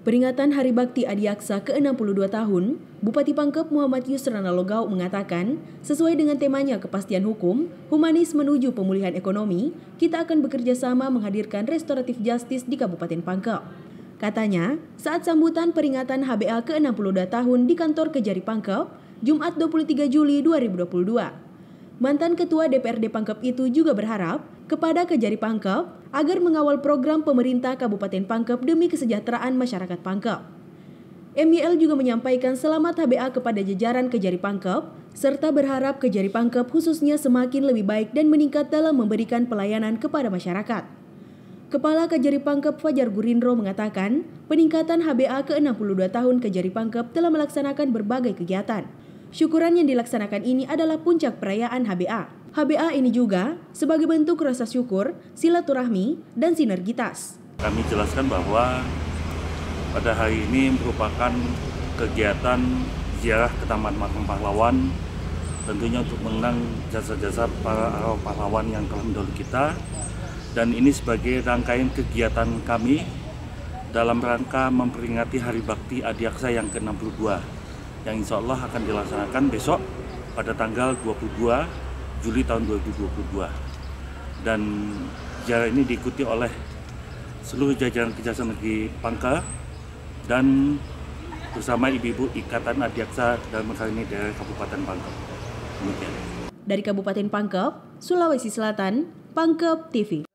Peringatan Hari Bakti Adiaksa ke-62 tahun, Bupati Pangkep Muhammad Yusranalogau Logau mengatakan, sesuai dengan temanya kepastian hukum, humanis menuju pemulihan ekonomi, kita akan bekerja sama menghadirkan restoratif justice di Kabupaten Pangkep. Katanya, saat sambutan peringatan HBA ke-62 tahun di kantor Kejari Pangkep, Jumat 23 Juli 2022. Mantan Ketua DPRD Pangkep itu juga berharap kepada Kejari Pangkep agar mengawal program pemerintah Kabupaten Pangkep demi kesejahteraan masyarakat Pangkep. MIL juga menyampaikan selamat HBA kepada jajaran Kejari Pangkep, serta berharap Kejari Pangkep khususnya semakin lebih baik dan meningkat dalam memberikan pelayanan kepada masyarakat. Kepala Kejari Pangkep Fajar Gurindro mengatakan, peningkatan HBA ke-62 tahun Kejari Pangkep telah melaksanakan berbagai kegiatan. Syukuran yang dilaksanakan ini adalah puncak perayaan HBA. HBA ini juga sebagai bentuk rasa syukur, silaturahmi, dan sinergitas. Kami jelaskan bahwa pada hari ini merupakan kegiatan ziarah ke Taman Makam Pahlawan tentunya untuk mengenang jasa-jasa para arwah pahlawan yang telah mendahului kita dan ini sebagai rangkaian kegiatan kami dalam rangka memperingati Hari Bakti Adiaksa yang ke-62 yang insya Allah akan dilaksanakan besok pada tanggal 22 Juli tahun 2022. Dan jalan ini diikuti oleh seluruh jajaran Kejaksaan Negeri Pangka dan bersama ibu-ibu Ikatan Adiaksa dan ini dari Kabupaten Pangkep. Demikian. Dari Kabupaten Pangkep, Sulawesi Selatan, Pangkep TV.